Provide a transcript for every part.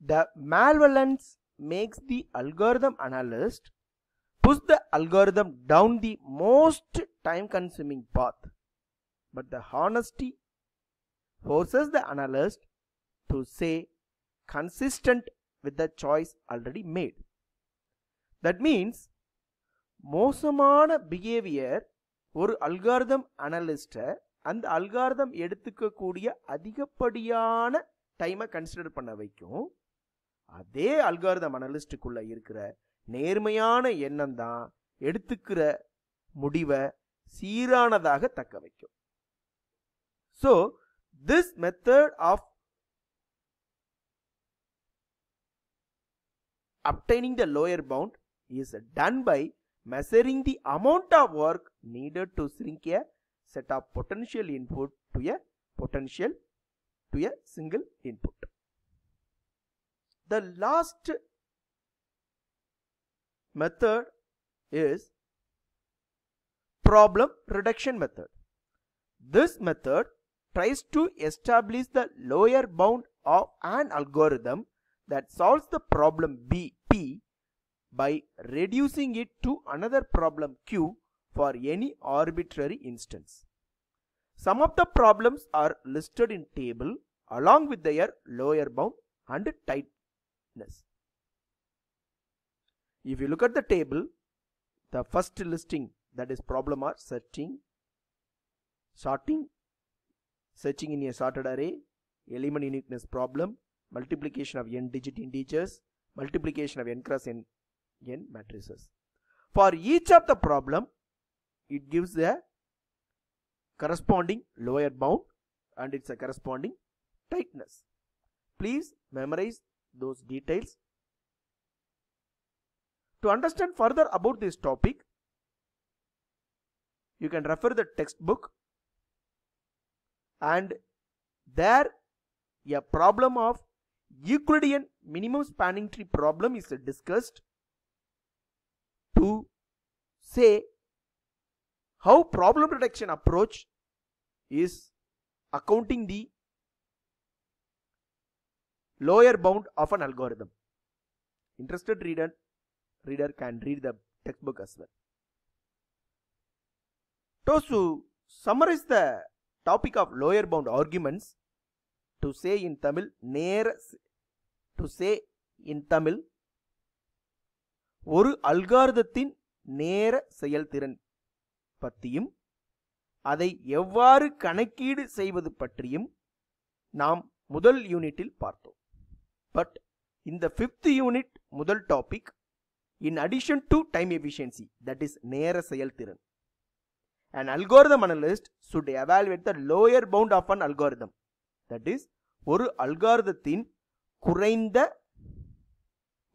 The malvalence makes the algorithm analyst push the algorithm down the most time consuming path. But the honesty forces the analyst to say consistent with the choice already made. That means மோசமான behaviour ஒரு algorithm அனலிஸ்ட்டை அந்த algorithm எடுத்துக்கக்கூடிய அதிகப்படியான டைமை consider பண்ண வைக்கும் அதே algorithm அனலிஸ்டுக்குள்ளே இருக்கிற நேர்மையான எண்ணம் தான் எடுத்துக்கிற முடிவை சீரானதாக தக்க வைக்கும் so this method of obtaining the lower bound is done by measuring the amount of work needed to shrink a set of potential input to a potential to a single input the last method is problem reduction method. This method tries to establish the lower bound of an algorithm that solves the problem B, P by reducing it to another problem Q for any arbitrary instance. Some of the problems are listed in table along with their lower bound and tight fitness. If you look at the table, the first listing that is problem are searching, sorting, searching in a sorted array, element uniqueness problem, multiplication of n digit integers, multiplication of n cross n, n matrices. For each of the problem, it gives the corresponding lower bound and it's a corresponding tightness. Please memorize those details. To understand further about this topic, you can refer the textbook and there a problem of Euclidean minimum spanning tree problem is discussed to say how problem reduction approach is accounting the lower bound of an algorithm. Interested reader, reader can read the textbook as well. So summarize the topic of lower bound arguments, to say in Tamil, near to say in Tamil, ஒரு அல்காரதத்தின் நேர செயல்திறன் பற்றியும் அதை எவ்வாறு கணக்கீடு செய்வது பற்றியும் நாம் முதல் யூனிட்டில் பார்த்தோம் பட் இந்த ஃபிஃப்த் யூனிட் முதல் topic in addition to time efficiency that is நேர செயல்திறன் and algorithm analyst should evaluate the lower bound of an algorithm that is ஒரு அல்காரதத்தின் குறைந்த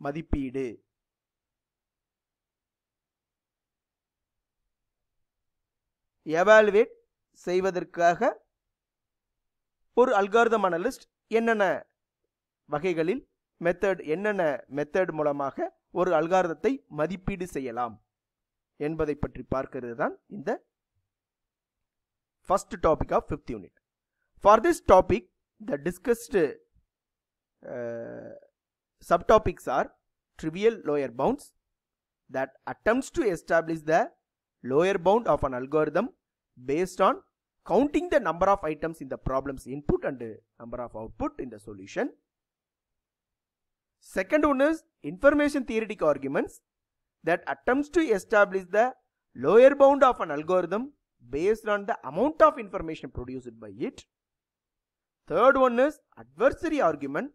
மதிப்பீடு எவால்வேட் செய்வதற்காக ஒரு அல்காரதம் அனலிஸ்ட் என்னென்ன வகைகளில் மெத்தட் என்னென்ன மெத்தட் மூலமாக ஒரு அல்காரதத்தை மதிப்பீடு செய்யலாம் என்பதை பற்றி பார்க்கிறது தான் இந்த first topic of fifth unit for this topic the discussed subtopics are trivial lower bounds that attempts to establish the lower bound of an algorithm based on counting the number of items in the problems input and number of output in the solution Second one is information theoretic arguments that attempts to establish the lower bound of an algorithm based on the amount of information produced by it. Third one is adversary argument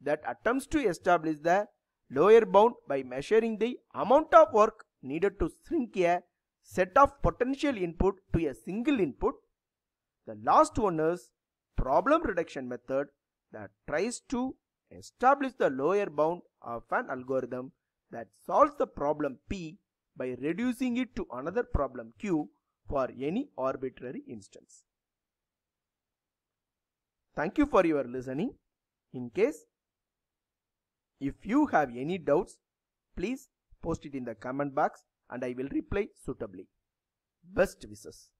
that attempts to establish the lower bound by measuring the amount of work needed to shrink a set of potential input to a single input. The last one is problem reduction method that tries to Establish the lower bound of an algorithm that solves the problem P by reducing it to another problem Q for any arbitrary instance. Thank you for your listening. In case if you have any doubts, please post it in the comment box and I will reply suitably. Best wishes.